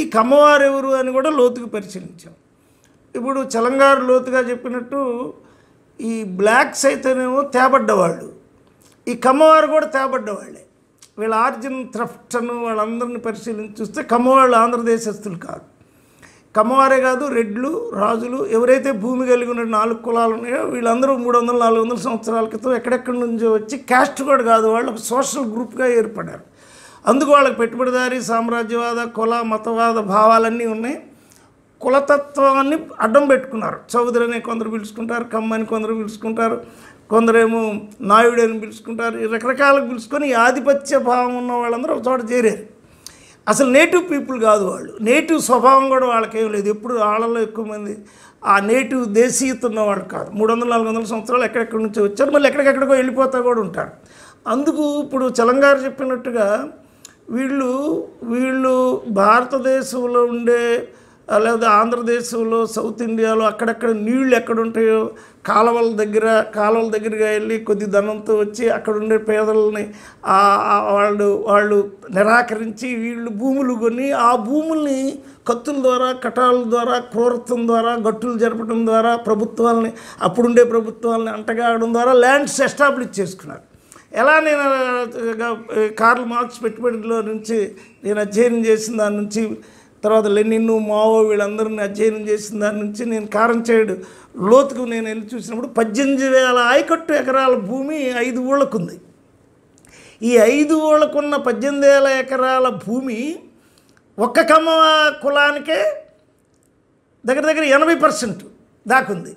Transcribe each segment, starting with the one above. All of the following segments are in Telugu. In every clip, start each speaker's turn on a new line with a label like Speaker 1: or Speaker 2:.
Speaker 1: ఈ కమ్మవారు ఎవరు అని కూడా లోతుగా పరిశీలించాం ఇప్పుడు చలంగారు లోతుగా చెప్పినట్టు ఈ బ్లాక్స్ అయితేనేమో తేబడ్డవాళ్ళు ఈ కమ్మవారు కూడా తేబడ్డవాళ్ళే వీళ్ళ ఆర్జన్ అను వాళ్ళందరిని పరిశీలించి చూస్తే కమ్మవాళ్ళు ఆంధ్రదేశస్తులు కాదు కమ్మవారే కాదు రెడ్లు రాజులు ఎవరైతే భూమి కలిగి ఉన్న నాలుగు కులాలు ఉన్నాయో వీళ్ళందరూ మూడు వందల నాలుగు వందల సంవత్సరాల క్రితం ఎక్కడెక్కడి నుంచో వచ్చి క్యాస్ట్ కూడా కాదు వాళ్ళు ఒక సోషల్ గ్రూప్గా ఏర్పడారు అందుకు వాళ్ళకి పెట్టుబడిదారీ సామ్రాజ్యవాద కుల మతవాద భావాలన్నీ ఉన్నాయి కులతత్వాన్ని అడ్డం పెట్టుకున్నారు చౌదరి అనే కొందరు పిలుచుకుంటారు కమ్మని కొందరు పిలుచుకుంటారు కొందరేమో నాయుడు అని పిలుచుకుంటారు రకరకాలకు పిలుచుకొని ఆధిపత్య భావం ఉన్న వాళ్ళందరూ ఒక చోట చేరారు అసలు నేటివ్ పీపుల్ కాదు వాళ్ళు నేటివ్ స్వభావం కూడా వాళ్ళకేం లేదు ఎప్పుడు వాళ్ళలో ఎక్కువ మంది ఆ నేటివ్ దేశీయత ఉన్నవాళ్ళు కాదు మూడు వందల నాలుగు వందల సంవత్సరాలు ఎక్కడెక్కడి నుంచి వచ్చారు మళ్ళీ ఎక్కడికెక్కడికో వెళ్ళిపోతా కూడా ఉంటారు అందుకు ఇప్పుడు చలంగారు చెప్పినట్టుగా వీళ్ళు వీళ్ళు భారతదేశంలో ఉండే లేదా ఆంధ్రదేశంలో సౌత్ ఇండియాలో అక్కడక్కడ నీళ్ళు ఎక్కడుంటాయో కాలువల దగ్గర కాలువల దగ్గరగా వెళ్ళి కొద్ది ధనంతో వచ్చి అక్కడ ఉండే పేదలని వాళ్ళు వాళ్ళు నిరాకరించి వీళ్ళు భూములు కొని ఆ భూముల్ని కత్తుల ద్వారా కటాల ద్వారా క్రూరత్వం ద్వారా గట్టులు జరపడం ద్వారా ప్రభుత్వాలని అప్పుడుండే ప్రభుత్వాలని అంటగాడడం ద్వారా ల్యాండ్స్ ఎస్టాబ్లిష్ చేసుకున్నారు ఎలా నేను కార్ల్ మార్క్స్ పెట్టుబడిలో నుంచి నేను అధ్యయనం చేసిన దాని నుంచి తర్వాత లెన్నిన్ను మావో వీళ్ళందరిని అధ్యయనం చేసిన దాని నుంచి నేను కారం చేయడు లోతుకు నేను వెళ్ళి చూసినప్పుడు పద్దెనిమిది వేల ఆయకట్టు ఎకరాల భూమి ఐదు ఉంది ఈ ఐదు ఊళ్ళకున్న పద్దెనిమిది వేల ఎకరాల భూమి ఒక్క కమ్మ కులానికే దగ్గర దగ్గర ఎనభై పర్సెంట్ దాకుంది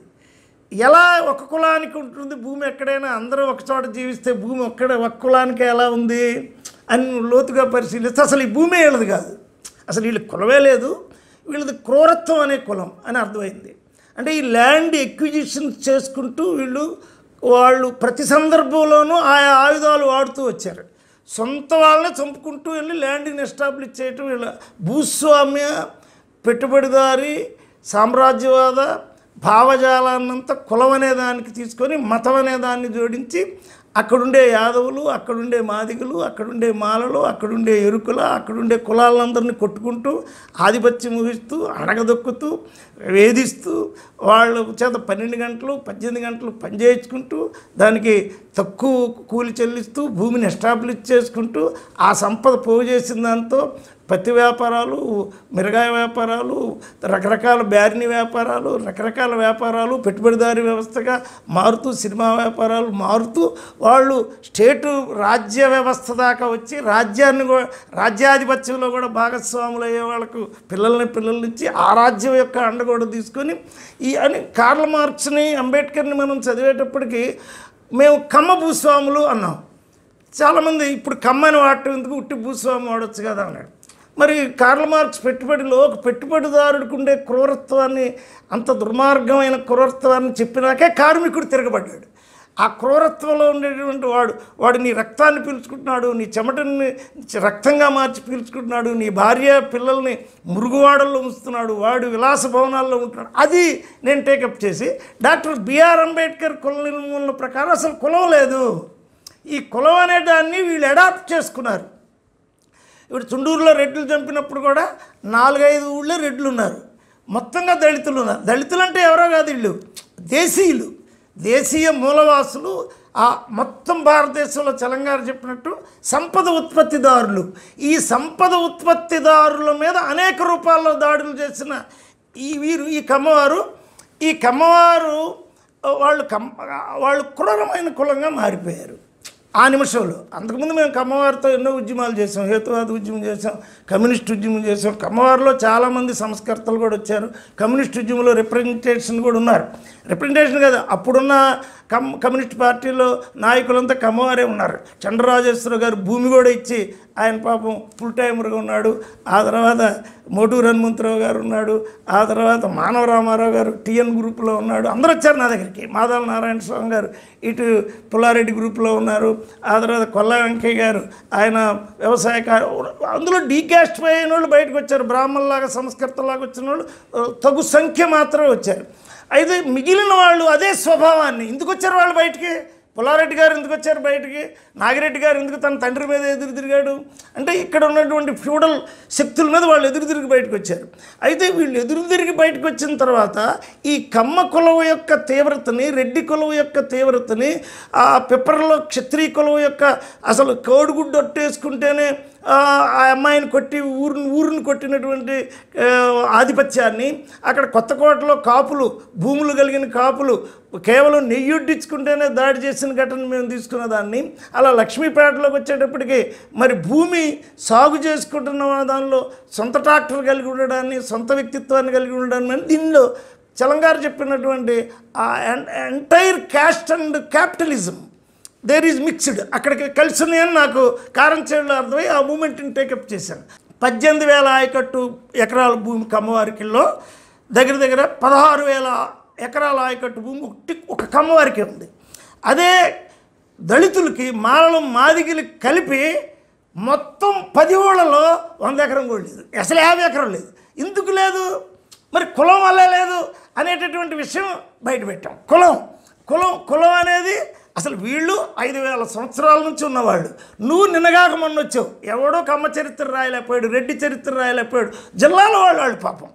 Speaker 1: ఎలా ఒక కులానికి ఉంటుంది భూమి ఎక్కడైనా అందరూ ఒకచోట జీవిస్తే భూమి ఒక్కడ ఒక కులానికి ఎలా ఉంది అని లోతుగా పరిశీలిస్తే అసలు ఈ భూమే వీళ్ళది కాదు అసలు వీళ్ళ కులమే లేదు వీళ్ళది క్రూరత్వం అనే కులం అని అర్థమైంది అంటే ఈ ల్యాండ్ ఎక్విజిషన్ చేసుకుంటూ వీళ్ళు వాళ్ళు ప్రతి సందర్భంలోనూ ఆయా ఆయుధాలు వాడుతూ వచ్చారు సొంత వాళ్ళని చంపుకుంటూ వెళ్ళి ల్యాండ్ని ఎస్టాబ్లిష్ చేయటం వీళ్ళ భూస్వామ్య పెట్టుబడిదారి సామ్రాజ్యవాద భావజాలాన్నంతా కులం అనే దానికి తీసుకొని మతం అనే దాన్ని జోడించి అక్కడుండే యాదవులు అక్కడుండే మాదిగులు అక్కడుండే మాలలు అక్కడుండే ఎరుకుల అక్కడుండే కులాలందరినీ కొట్టుకుంటూ ఆధిపత్యం ముగిస్తూ అడగదొక్కుతూ వేధిస్తూ వాళ్ళ చేత పన్నెండు గంటలు పద్దెనిమిది గంటలు పనిచేయించుకుంటూ దానికి తక్కువ కూలి చెల్లిస్తూ భూమిని ఎస్టాబ్లిష్ చేసుకుంటూ ఆ సంపద పోగు చేసిన దాంతో పత్తి వ్యాపారాలు మిరగాయ వ్యాపారాలు రకరకాల బ్యారిని వ్యాపారాలు రకరకాల వ్యాపారాలు పెట్టుబడిదారి వ్యవస్థగా మారుతూ సినిమా వ్యాపారాలు మారుతూ వాళ్ళు స్టేటు రాజ్య వ్యవస్థ దాకా వచ్చి రాజ్యాన్ని రాజ్యాధిపత్యంలో కూడా భాగస్వాములు అయ్యే వాళ్ళకు పిల్లల్ని నుంచి ఆ రాజ్యం యొక్క అండ కూడా తీసుకొని ఈ అని కార్ల మార్క్స్ని అంబేద్కర్ని మనం చదివేటప్పటికీ మేము కమ్మ భూస్వాములు అన్నాం చాలామంది ఇప్పుడు కమ్మని వాటి ఎందుకు ఉట్టి భూస్వామి వాడొచ్చు కదా అన్నాడు మరి కార్ల మార్క్స్ పెట్టుబడిలో ఒక పెట్టుబడిదారుడికి ఉండే క్రూరత్వాన్ని అంత దుర్మార్గమైన క్రూరత్వాన్ని చెప్పినాకే కార్మికుడు తిరగబడ్డాడు ఆ క్రూరత్వంలో ఉండేటువంటి వాడు వాడు నీ రక్తాన్ని పీల్చుకుంటున్నాడు నీ చెమటని రక్తంగా మార్చి పీల్చుకుంటున్నాడు నీ భార్య పిల్లల్ని మురుగువాడల్లో ఉంచుతున్నాడు వాడు విలాస భవనాల్లో ఉంటున్నాడు అది నేను టేకప్ చేసి డాక్టర్ బిఆర్ అంబేద్కర్ కుల నిర్మూలన ప్రకారం అసలు కులం లేదు ఈ కులం అనే దాన్ని వీళ్ళు అడాప్ట్ చేసుకున్నారు ఇప్పుడు చుండూరులో రెడ్లు చంపినప్పుడు కూడా నాలుగైదు ఊళ్ళో రెడ్లు ఉన్నారు మొత్తంగా దళితులు ఉన్నారు దళితులు అంటే ఎవరో కాదు వీళ్ళు దేశీయులు దేశీయ మూలవాసులు ఆ మొత్తం భారతదేశంలో చలంగారు చెప్పినట్టు సంపద ఉత్పత్తిదారులు ఈ సంపద ఉత్పత్తిదారుల మీద అనేక రూపాల్లో దాడులు చేసిన ఈ వీరు ఈ కమ్మవారు ఈ కమ్మవారు వాళ్ళు కమ్మ వాళ్ళు క్రూరమైన కులంగా మారిపోయారు ఆ నిమిషంలో అంతకుముందు మేము కమ్మవారితో ఎన్నో ఉద్యమాలు చేసాం హేతువాద ఉద్యమం చేసాం కమ్యూనిస్ట్ ఉద్యమం చేసాం కమ్మవారిలో చాలామంది సంస్కర్తలు కూడా వచ్చారు కమ్యూనిస్ట్ ఉద్యమంలో రిప్రజెంటేషన్ కూడా ఉన్నారు రిప్రజెంటేషన్ కదా అప్పుడున్న కమ్ కమ్యూనిస్ట్ పార్టీలో నాయకులంతా కమ్మవారే ఉన్నారు చంద్రరాజేశ్వర గారు భూమి కూడా ఇచ్చి ఆయన పాపం ఫుల్ టైమర్గా ఉన్నాడు ఆ తర్వాత మోటూర్ హనుమంతరావు గారు ఉన్నాడు ఆ తర్వాత మానవ రామారావు గారు టీఎన్ గ్రూప్లో ఉన్నాడు అందరూ వచ్చారు నా దగ్గరికి మాధవ నారాయణ స్వామి గారు ఇటు పుల్లారెడ్డి గ్రూప్లో ఉన్నారు ఆ తర్వాత కొల్ల వెంకయ్య గారు ఆయన వ్యవసాయ అందులో డీకాస్ట్ అయిన వాళ్ళు బయటకు వచ్చారు బ్రాహ్మణ్లాగా సంస్కృతంలాగా వచ్చిన వాళ్ళు తగు సంఖ్య మాత్రమే వచ్చారు అయితే మిగిలిన వాళ్ళు అదే స్వభావాన్ని ఎందుకు వచ్చారు వాళ్ళు బయటికి పుల్లారెడ్డి గారు ఎందుకు వచ్చారు బయటికి నాగిరెడ్డి గారు ఎందుకు తన తండ్రి మీద ఎదురు తిరిగాడు అంటే ఇక్కడ ఉన్నటువంటి ఫ్యూడల్ శక్తుల మీద వాళ్ళు ఎదురు తిరిగి బయటకు వచ్చారు అయితే వీళ్ళు ఎదురు తిరిగి బయటకు వచ్చిన తర్వాత ఈ కమ్మ కులం యొక్క తీవ్రతని రెడ్డి కులం యొక్క తీవ్రతని ఆ పిప్పర్లో క్షత్రియ కులం యొక్క అసలు కోడిగుడ్డు అట్టేసుకుంటేనే ఆ అమ్మాయిని కొట్టి ఊరిని ఊరిని కొట్టినటువంటి ఆధిపత్యాన్ని అక్కడ కొత్తకోటలో కాపులు భూములు కలిగిన కాపులు కేవలం నెయ్యొడ్డించుకుంటేనే దాడి చేసిన ఘటన మేము తీసుకున్న దాన్ని అలా లక్ష్మీపేటలోకి వచ్చేటప్పటికి మరి భూమి సాగు చేసుకుంటున్న దానిలో సొంత ట్రాక్టర్ కలిగి ఉండడాన్ని సొంత వ్యక్తిత్వాన్ని కలిగి ఉండడాన్ని దీనిలో చలంగారు చెప్పినటువంటి ఆ entire caste and capitalism there is mixed అక్కడికి కలిసి ఉన్నాయని నాకు కారం చేయడం అర్థమై ఆ మూమెంట్ని టేకప్ చేశాను పద్దెనిమిది వేల ఆయకట్టు ఎకరాల భూమి కమ్మవారికిలో దగ్గర దగ్గర పదహారు వేల ఎకరాల ఆయకట్టు భూమి ఒకటి ఒక కమ్మవారికి ఉంది అదే దళితులకి మాలలు మాదిగలు కలిపి మొత్తం పది ఊళ్ళలో వంద ఎకరం కూడా లేదు అసలు యాభై ఎకరం లేదు ఎందుకు లేదు మరి కులం వల్ల లేదు అనేటటువంటి విషయం బయటపెట్టాం కులం కులం కులం అనేది అసలు వీళ్ళు ఐదు వేల సంవత్సరాల నుంచి ఉన్నవాళ్ళు నువ్వు నిన్నగాక మొన్న వచ్చావు ఎవడో కమ్మ చరిత్ర రాయలేకపోయాడు రెడ్డి చరిత్ర రాయలేకపోయాడు జిల్లాలో వాళ్ళు వాళ్ళు పాపం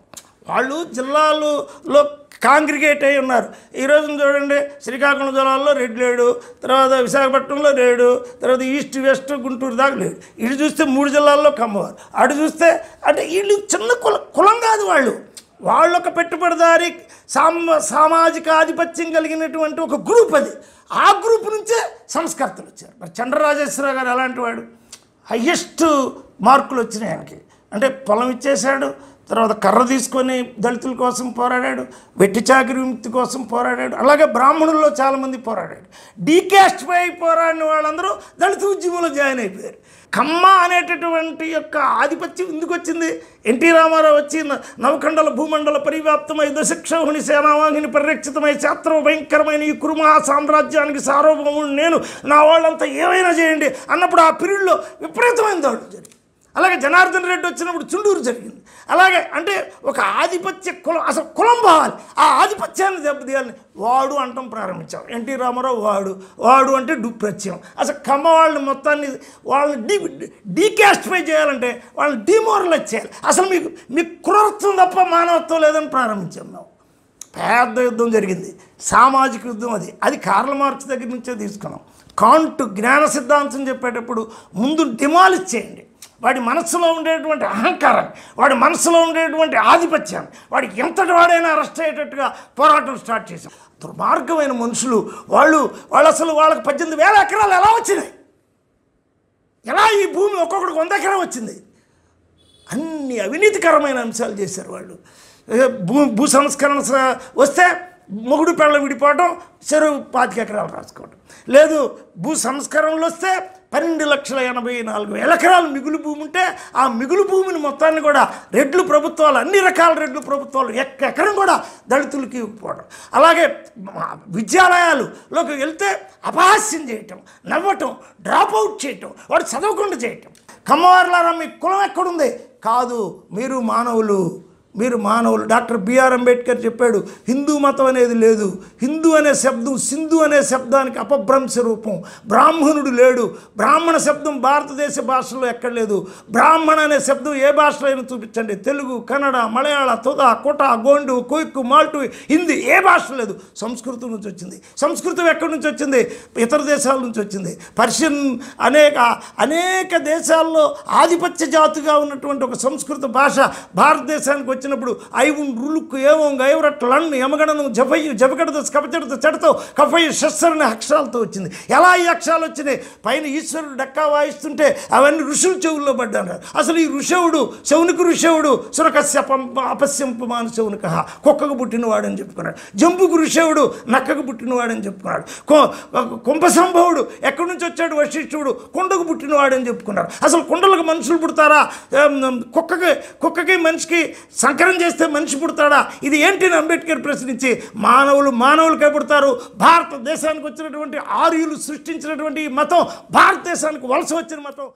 Speaker 1: వాళ్ళు జిల్లాలలో కాంగ్రిగేట్ అయి ఉన్నారు ఈరోజు చూడండి శ్రీకాకుళం జిల్లాలో రెడ్డి లేడు తర్వాత విశాఖపట్నంలో లేడు తర్వాత ఈస్ట్ వెస్ట్ గుంటూరు దాకా లేడు ఇటు చూస్తే మూడు జిల్లాల్లో కమ్మవారు అటు చూస్తే అంటే వీళ్ళు చిన్న కుల కులం కాదు వాళ్ళు వాళ్ళొక పెట్టుబడిదారి సామ సామాజిక ఆధిపత్యం కలిగినటువంటి ఒక గ్రూప్ అది ఆ గ్రూప్ నుంచే సంస్కర్తలు వచ్చారు మరి చంద్రరాజేశ్వరరావు గారు ఎలాంటి వాడు హయ్యెస్ట్ మార్కులు వచ్చినాయి ఆయనకి అంటే పొలం ఇచ్చేశాడు తర్వాత కర్ర తీసుకొని దళితుల కోసం పోరాడాడు వెట్టి చాకరి విముక్తి కోసం పోరాడాడు అలాగే బ్రాహ్మణుల్లో చాలామంది పోరాడాడు డీకాస్ట్ పై పోరాడిన వాళ్ళందరూ దళిత ఉద్యమంలో జాయిన్ అయిపోయారు కమ్మ అనేటటువంటి యొక్క ఆధిపత్యం ఎందుకు వచ్చింది ఎన్టీ రామారావు వచ్చి నవఖండల భూమండల పరివ్యాప్తమై దశక్షోహిణి సేనావాహిని పరిరక్షితమై శాస్త్రం భయంకరమైన ఈ కురుమహా సామ్రాజ్యానికి సార్వభౌముడు నేను నా వాళ్ళంతా ఏమైనా చేయండి అన్నప్పుడు ఆ పీరియడ్లో విపరీతమైన దాడులు జరిగింది అలాగే జనార్దన్ రెడ్డి వచ్చినప్పుడు చుండూరు జరిగింది అలాగే అంటే ఒక ఆధిపత్య కులం అసలు కులం పోవాలి ఆ ఆధిపత్యాన్ని దెబ్బతీయాలని వాడు అంటాం ప్రారంభించాం ఎన్టీ రామారావు వాడు వాడు అంటే డు ప్రత్యయం అసలు కమ్మ వాళ్ళని మొత్తాన్ని వాళ్ళని డీ డీకాస్టిఫై చేయాలంటే వాళ్ళని డిమోరలైజ్ చేయాలి అసలు మీకు మీకు క్రూరత్వం తప్ప మానవత్వం లేదని ప్రారంభించాం మేము పెద్ద యుద్ధం జరిగింది సామాజిక యుద్ధం అది అది కార్ల మార్చి దగ్గర నుంచే తీసుకున్నాం కాంటు జ్ఞాన సిద్ధాంతం చెప్పేటప్పుడు ముందు డిమాలిష్ చేయండి వాడి మనసులో ఉండేటువంటి అహంకారం వాడి మనసులో ఉండేటువంటి ఆధిపత్యాన్ని వాడికి ఎంతటి వాడైనా అరెస్ట్ అయ్యేటట్టుగా పోరాటం స్టార్ట్ చేశాం దుర్మార్గమైన మనుషులు వాళ్ళు వాళ్ళు అసలు వాళ్ళకి పద్దెనిమిది వేల ఎకరాలు ఎలా వచ్చినాయి ఎలా ఈ భూమి ఒక్కొక్కడికి వంద ఎకరం వచ్చింది అన్ని అవినీతికరమైన అంశాలు చేశారు వాళ్ళు భూ భూ సంస్కరణ వస్తే మొగుడు పెళ్ళ విడిపోవడం చెరువు పాతిక ఎకరాలు రాసుకోవడం లేదు భూ సంస్కరణలు వస్తే పన్నెండు లక్షల ఎనభై నాలుగు వేల ఎకరాలు మిగులు భూమి ఉంటే ఆ మిగులు భూమిని మొత్తాన్ని కూడా రెడ్లు ప్రభుత్వాలు అన్ని రకాల రెడ్లు ప్రభుత్వాలు ఎక్క ఎకరం కూడా దళితులకి ఇవ్వకపోవడం అలాగే విద్యాలయాలులోకి వెళ్తే అపహాస్యం చేయటం నవ్వటం డ్రాప్ అవుట్ చేయటం వాడు చదవకుండా చేయటం కమ్మవారులారా మీ కులం ఎక్కడుంది కాదు మీరు మానవులు మీరు మానవులు డాక్టర్ బిఆర్ అంబేద్కర్ చెప్పాడు హిందూ మతం అనేది లేదు హిందూ అనే శబ్దం సింధు అనే శబ్దానికి అపభ్రంశ రూపం బ్రాహ్మణుడు లేడు బ్రాహ్మణ శబ్దం భారతదేశ భాషలో ఎక్కడ లేదు బ్రాహ్మణ అనే శబ్దం ఏ భాషలో అయినా చూపించండి తెలుగు కన్నడ మలయాళ తుద కుట గోండు కుయిక్కు మాల్టు హిందీ ఏ భాష లేదు సంస్కృతం నుంచి వచ్చింది సంస్కృతం ఎక్కడి నుంచి వచ్చింది ఇతర దేశాల నుంచి వచ్చింది పర్షియన్ అనేక అనేక దేశాల్లో ఆధిపత్య జాతిగా ఉన్నటువంటి ఒక సంస్కృత భాష భారతదేశానికి వచ్చి వచ్చినప్పుడు ఐవున్ రులుక్కు ఏమో అట్లా లణ్ యమగణను జఫయ్యు జపగడత కపచడత చెడతో కఫయ్య శస్సరని అక్షరాలతో వచ్చింది ఎలా ఈ అక్షరాలు వచ్చినాయి పైన ఈశ్వరుడు డక్కా వాయిస్తుంటే అవన్నీ ఋషుల చెవుల్లో పడ్డాను అసలు ఈ ఋషవుడు శవునికి ఋషవుడు సురకస్య అపస్యంపమాన శవునిక కుక్కకు పుట్టినవాడు అని చెప్పుకున్నాడు జంపుకు ఋషవుడు నక్కకు పుట్టినవాడని చెప్పుకున్నాడు కుంభసంభవుడు ఎక్కడి నుంచి వచ్చాడు వశిష్ఠుడు కుండకు పుట్టినవాడని చెప్పుకున్నారు అసలు కుండలకు మనుషులు పుడతారా కుక్కకి కుక్కకి మనిషికి ప్రకారం చేస్తే మనిషి పుడతాడా ఇది ఏంటిని అంబేద్కర్ ప్రశ్నించి మానవులు మానవులు పుడతారు భారతదేశానికి వచ్చినటువంటి ఆర్యులు సృష్టించినటువంటి ఈ మతం భారతదేశానికి వలస వచ్చిన మతం